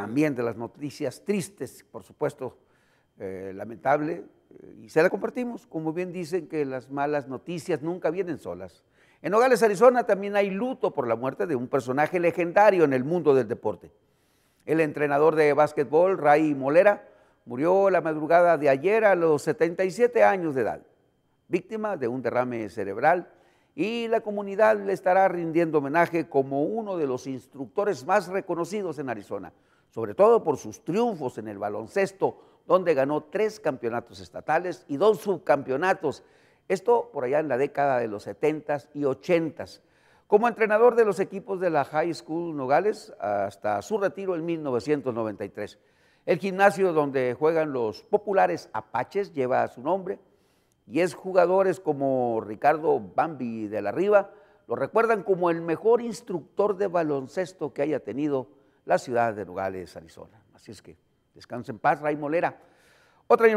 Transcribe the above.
también de las noticias tristes, por supuesto, eh, lamentable, eh, y se la compartimos. Como bien dicen que las malas noticias nunca vienen solas. En Nogales, Arizona, también hay luto por la muerte de un personaje legendario en el mundo del deporte. El entrenador de básquetbol, Ray Molera, murió la madrugada de ayer a los 77 años de edad, víctima de un derrame cerebral y la comunidad le estará rindiendo homenaje como uno de los instructores más reconocidos en Arizona, sobre todo por sus triunfos en el baloncesto, donde ganó tres campeonatos estatales y dos subcampeonatos, esto por allá en la década de los 70s y 80s. Como entrenador de los equipos de la High School Nogales hasta su retiro en 1993. El gimnasio donde juegan los populares Apaches lleva su nombre y es jugadores como Ricardo Bambi de la Riva lo recuerdan como el mejor instructor de baloncesto que haya tenido la ciudad de Nogales, Arizona. Así es que descansen en paz, Ray Molera. Otra